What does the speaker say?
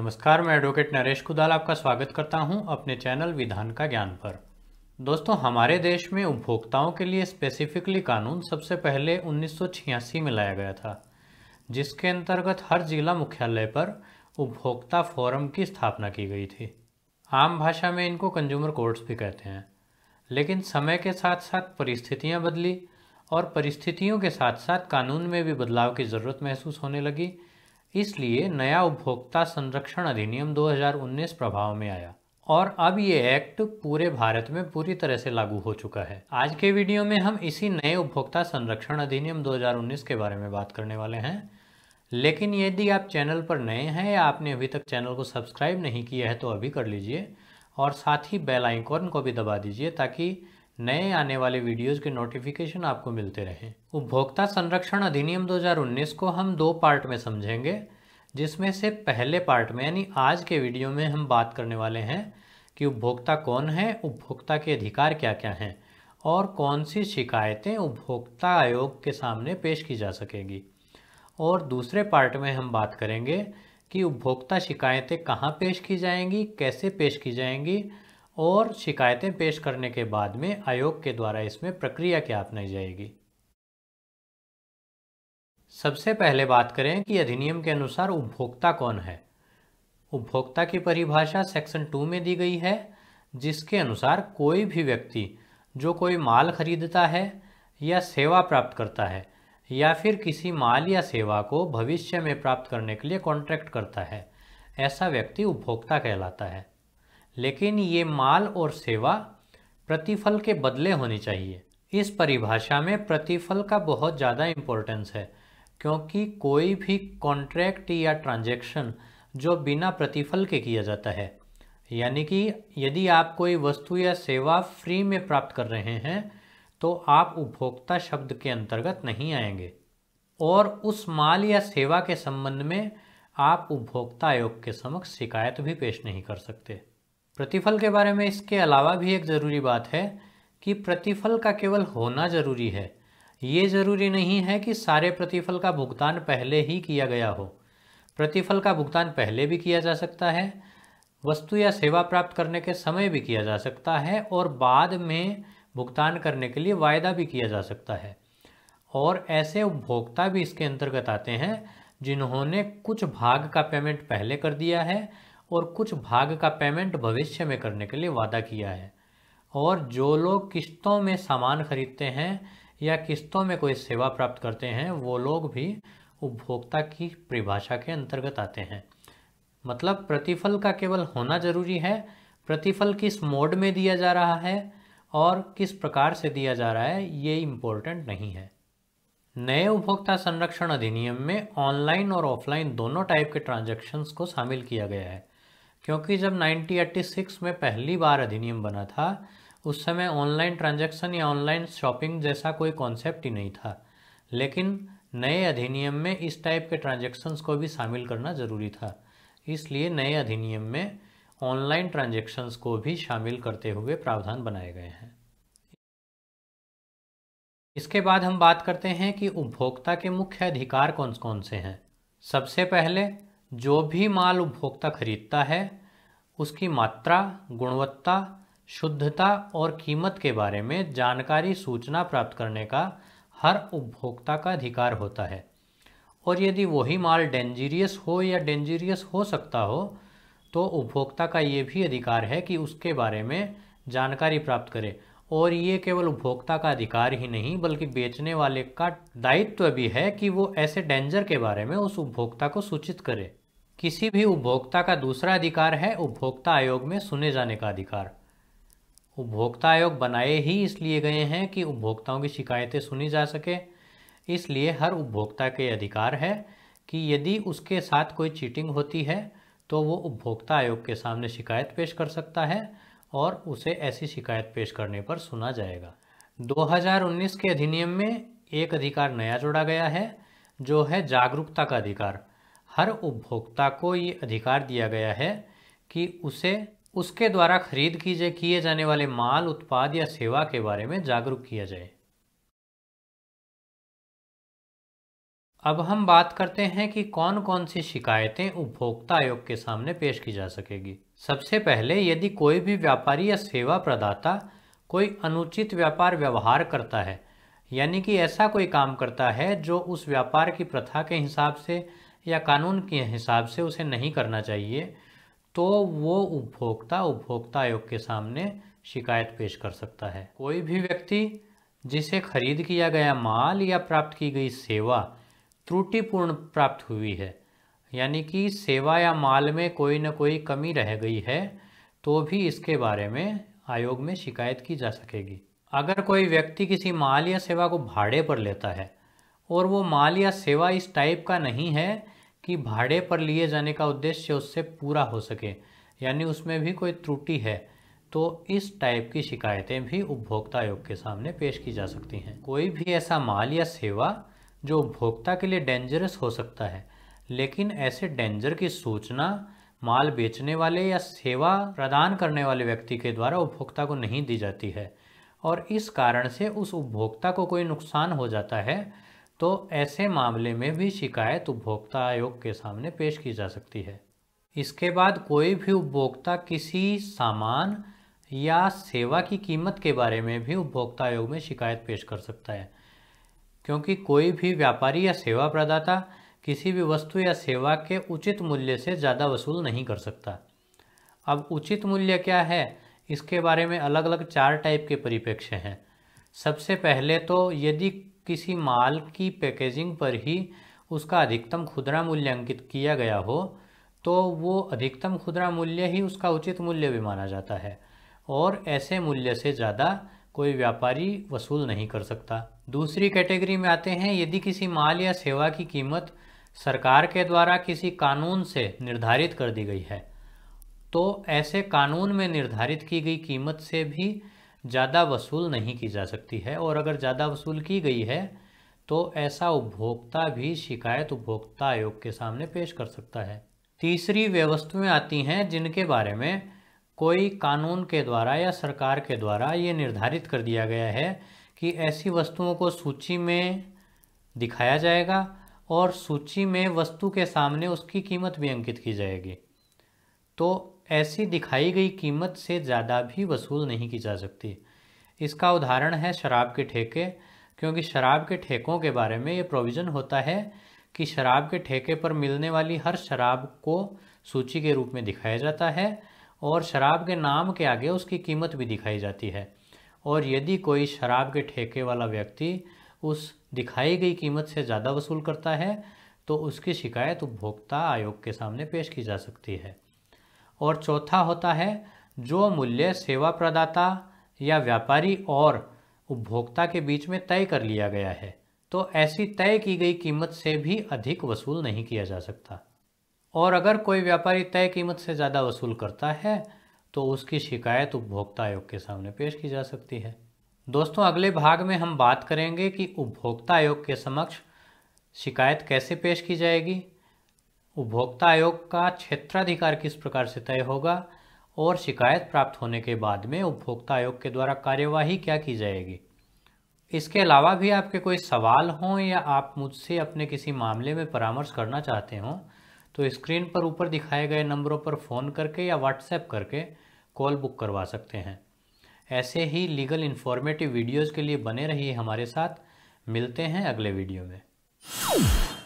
नमस्कार मैं एडवोकेट नरेश कुदाल आपका स्वागत करता हूं अपने चैनल विधान का ज्ञान पर दोस्तों हमारे देश में उपभोक्ताओं के लिए स्पेसिफिकली कानून सबसे पहले 1986 में लाया गया था जिसके अंतर्गत हर जिला मुख्यालय पर उपभोक्ता फोरम की स्थापना की गई थी आम भाषा में इनको कंज्यूमर कोर्ट्स भी कहते हैं लेकिन समय के साथ साथ परिस्थितियाँ बदली और परिस्थितियों के साथ साथ कानून में भी बदलाव की ज़रूरत महसूस होने लगी इसलिए नया उपभोक्ता संरक्षण अधिनियम 2019 प्रभाव में आया और अब ये एक्ट पूरे भारत में पूरी तरह से लागू हो चुका है आज के वीडियो में हम इसी नए उपभोक्ता संरक्षण अधिनियम 2019 के बारे में बात करने वाले हैं लेकिन यदि आप चैनल पर नए हैं या आपने अभी तक चैनल को सब्सक्राइब नहीं किया है तो अभी कर लीजिए और साथ ही बेल आइकॉन को भी दबा दीजिए ताकि नए आने वाले वीडियोस के नोटिफिकेशन आपको मिलते रहें उपभोक्ता संरक्षण अधिनियम 2019 को हम दो पार्ट में समझेंगे जिसमें से पहले पार्ट में यानी आज के वीडियो में हम बात करने वाले हैं कि उपभोक्ता कौन है उपभोक्ता के अधिकार क्या क्या हैं और कौन सी शिकायतें उपभोक्ता आयोग के सामने पेश की जा सकेगी और दूसरे पार्ट में हम बात करेंगे कि उपभोक्ता शिकायतें कहाँ पेश की जाएंगी कैसे पेश की जाएंगी और शिकायतें पेश करने के बाद में आयोग के द्वारा इसमें प्रक्रिया क्या अपनाई जाएगी सबसे पहले बात करें कि अधिनियम के अनुसार उपभोक्ता कौन है उपभोक्ता की परिभाषा सेक्शन टू में दी गई है जिसके अनुसार कोई भी व्यक्ति जो कोई माल खरीदता है या सेवा प्राप्त करता है या फिर किसी माल या सेवा को भविष्य में प्राप्त करने के लिए कॉन्ट्रैक्ट करता है ऐसा व्यक्ति उपभोक्ता कहलाता है लेकिन ये माल और सेवा प्रतिफल के बदले होनी चाहिए इस परिभाषा में प्रतिफल का बहुत ज़्यादा इम्पोर्टेंस है क्योंकि कोई भी कॉन्ट्रैक्ट या ट्रांजैक्शन जो बिना प्रतिफल के किया जाता है यानी कि यदि आप कोई वस्तु या सेवा फ्री में प्राप्त कर रहे हैं तो आप उपभोक्ता शब्द के अंतर्गत नहीं आएंगे और उस माल या सेवा के संबंध में आप उपभोक्ता आयोग के समक्ष शिकायत भी पेश नहीं कर सकते प्रतिफल के बारे में इसके अलावा भी एक ज़रूरी बात है कि प्रतिफल का केवल होना ज़रूरी है ये ज़रूरी नहीं है कि सारे प्रतिफल का भुगतान पहले ही किया गया हो प्रतिफल का भुगतान पहले भी किया जा सकता है वस्तु या सेवा प्राप्त करने के समय भी किया जा सकता है और बाद में भुगतान करने के लिए वायदा भी किया जा सकता है और ऐसे उपभोक्ता भी इसके अंतर्गत आते हैं जिन्होंने कुछ भाग का पेमेंट पहले कर दिया है और कुछ भाग का पेमेंट भविष्य में करने के लिए वादा किया है और जो लोग किस्तों में सामान खरीदते हैं या किस्तों में कोई सेवा प्राप्त करते हैं वो लोग भी उपभोक्ता की परिभाषा के अंतर्गत आते हैं मतलब प्रतिफल का केवल होना जरूरी है प्रतिफल किस मोड में दिया जा रहा है और किस प्रकार से दिया जा रहा है ये इम्पोर्टेंट नहीं है नए उपभोक्ता संरक्षण अधिनियम में ऑनलाइन और ऑफलाइन दोनों टाइप के ट्रांजेक्शन्स को शामिल किया गया है क्योंकि जब 1986 में पहली बार अधिनियम बना था उस समय ऑनलाइन ट्रांजैक्शन या ऑनलाइन शॉपिंग जैसा कोई कॉन्सेप्ट ही नहीं था लेकिन नए अधिनियम में इस टाइप के ट्रांजेक्शन्स को भी शामिल करना ज़रूरी था इसलिए नए अधिनियम में ऑनलाइन ट्रांजेक्शन्स को भी शामिल करते हुए प्रावधान बनाए गए हैं इसके बाद हम बात करते हैं कि उपभोक्ता के मुख्य अधिकार कौन कौन से हैं सबसे पहले जो भी माल उपभोक्ता खरीदता है उसकी मात्रा गुणवत्ता शुद्धता और कीमत के बारे में जानकारी सूचना प्राप्त करने का हर उपभोक्ता का अधिकार होता है और यदि वही माल डेंजीरियस हो या डेंजीरियस हो सकता हो तो उपभोक्ता का ये भी अधिकार है कि उसके बारे में जानकारी प्राप्त करे और ये केवल उपभोक्ता का अधिकार ही नहीं बल्कि बेचने वाले का दायित्व भी है कि वो ऐसे डेंजर के बारे में उस उपभोक्ता को सूचित करे किसी भी उपभोक्ता का दूसरा अधिकार है उपभोक्ता आयोग में सुने जाने का अधिकार उपभोक्ता आयोग बनाए ही इसलिए गए हैं कि उपभोक्ताओं की शिकायतें सुनी जा सके इसलिए हर उपभोक्ता के अधिकार है कि यदि उसके साथ कोई चीटिंग होती है तो वो उपभोक्ता आयोग के सामने शिकायत पेश कर सकता है और उसे ऐसी शिकायत पेश करने पर सुना जाएगा 2019 के अधिनियम में एक अधिकार नया जोड़ा गया है जो है जागरूकता का अधिकार हर उपभोक्ता को ये अधिकार दिया गया है कि उसे उसके द्वारा खरीद की किए जाने वाले माल उत्पाद या सेवा के बारे में जागरूक किया जाए अब हम बात करते हैं कि कौन कौन सी शिकायतें उपभोक्ता आयोग के सामने पेश की जा सकेगी सबसे पहले यदि कोई भी व्यापारी या सेवा प्रदाता कोई अनुचित व्यापार व्यवहार करता है यानी कि ऐसा कोई काम करता है जो उस व्यापार की प्रथा के हिसाब से या कानून के हिसाब से उसे नहीं करना चाहिए तो वो उपभोक्ता उपभोक्ता आयोग के सामने शिकायत पेश कर सकता है कोई भी व्यक्ति जिसे खरीद किया गया माल या प्राप्त की गई सेवा त्रुटिपूर्ण प्राप्त हुई है यानी कि सेवा या माल में कोई ना कोई कमी रह गई है तो भी इसके बारे में आयोग में शिकायत की जा सकेगी अगर कोई व्यक्ति किसी माल या सेवा को भाड़े पर लेता है और वो माल या सेवा इस टाइप का नहीं है कि भाड़े पर लिए जाने का उद्देश्य उससे पूरा हो सके यानी उसमें भी कोई त्रुटि है तो इस टाइप की शिकायतें भी उपभोक्ता आयोग के सामने पेश की जा सकती हैं कोई भी ऐसा माल या सेवा जो उपभोक्ता के लिए डेंजरस हो सकता है लेकिन ऐसे डेंजर की सूचना माल बेचने वाले या सेवा प्रदान करने वाले व्यक्ति के द्वारा उपभोक्ता को नहीं दी जाती है और इस कारण से उस उपभोक्ता को कोई नुकसान हो जाता है तो ऐसे मामले में भी शिकायत उपभोक्ता आयोग के सामने पेश की जा सकती है इसके बाद कोई भी उपभोक्ता किसी सामान या सेवा की कीमत के बारे में भी उपभोक्ता आयोग में शिकायत पेश कर सकता है क्योंकि कोई भी व्यापारी या सेवा प्रदाता किसी भी वस्तु या सेवा के उचित मूल्य से ज़्यादा वसूल नहीं कर सकता अब उचित मूल्य क्या है इसके बारे में अलग अलग चार टाइप के परिप्रेक्ष्य हैं सबसे पहले तो यदि किसी माल की पैकेजिंग पर ही उसका अधिकतम खुदरा मूल्य अंकित किया गया हो तो वो अधिकतम खुदरा मूल्य ही उसका उचित मूल्य भी माना जाता है और ऐसे मूल्य से ज़्यादा कोई व्यापारी वसूल नहीं कर सकता दूसरी कैटेगरी में आते हैं यदि किसी माल या सेवा की कीमत सरकार के द्वारा किसी कानून से निर्धारित कर दी गई है तो ऐसे कानून में निर्धारित की गई कीमत से भी ज़्यादा वसूल नहीं की जा सकती है और अगर ज़्यादा वसूल की गई है तो ऐसा उपभोक्ता भी शिकायत उपभोक्ता आयोग के सामने पेश कर सकता है तीसरी व्यवस्थाएं आती हैं जिनके बारे में कोई कानून के द्वारा या सरकार के द्वारा ये निर्धारित कर दिया गया है कि ऐसी वस्तुओं को सूची में दिखाया जाएगा और सूची में वस्तु के सामने उसकी कीमत भी अंकित की जाएगी तो ऐसी दिखाई गई कीमत से ज़्यादा भी वसूल नहीं की जा सकती इसका उदाहरण है शराब के ठेके क्योंकि शराब के ठेकों के बारे में ये प्रोविज़न होता है कि शराब के ठेके पर मिलने वाली हर शराब को सूची के रूप में दिखाया जाता है और शराब के नाम के आगे उसकी कीमत भी दिखाई जाती है और यदि कोई शराब के ठेके वाला व्यक्ति उस दिखाई गई कीमत से ज़्यादा वसूल करता है तो उसकी शिकायत उपभोक्ता आयोग के सामने पेश की जा सकती है और चौथा होता है जो मूल्य सेवा प्रदाता या व्यापारी और उपभोक्ता के बीच में तय कर लिया गया है तो ऐसी तय की गई कीमत से भी अधिक वसूल नहीं किया जा सकता और अगर कोई व्यापारी तय कीमत से ज़्यादा वसूल करता है तो उसकी शिकायत उपभोक्ता आयोग के सामने पेश की जा सकती है दोस्तों अगले भाग में हम बात करेंगे कि उपभोक्ता आयोग के समक्ष शिकायत कैसे पेश की जाएगी उपभोक्ता आयोग का क्षेत्राधिकार किस प्रकार से तय होगा और शिकायत प्राप्त होने के बाद में उपभोक्ता आयोग के द्वारा कार्यवाही क्या की जाएगी इसके अलावा भी आपके कोई सवाल हों या आप मुझसे अपने किसी मामले में परामर्श करना चाहते हों तो स्क्रीन पर ऊपर दिखाए गए नंबरों पर फ़ोन करके या व्हाट्सएप करके कॉल बुक करवा सकते हैं ऐसे ही लीगल इन्फॉर्मेटिव वीडियोज़ के लिए बने रहिए हमारे साथ मिलते हैं अगले वीडियो में